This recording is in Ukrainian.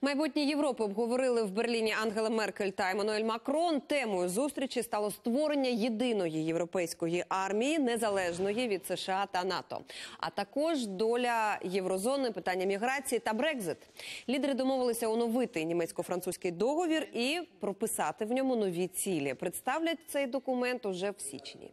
Майбутнє Європи обговорили в Берліні Ангела Меркель та Еммануель Макрон. Темою зустрічі стало створення єдиної європейської армії, незалежної від США та НАТО, а також доля єврозони, питання міграції та Брекзит. Лідери домовилися оновити німецько-французький договір і прописати в ньому нові цілі. Представлять цей документ уже в січні.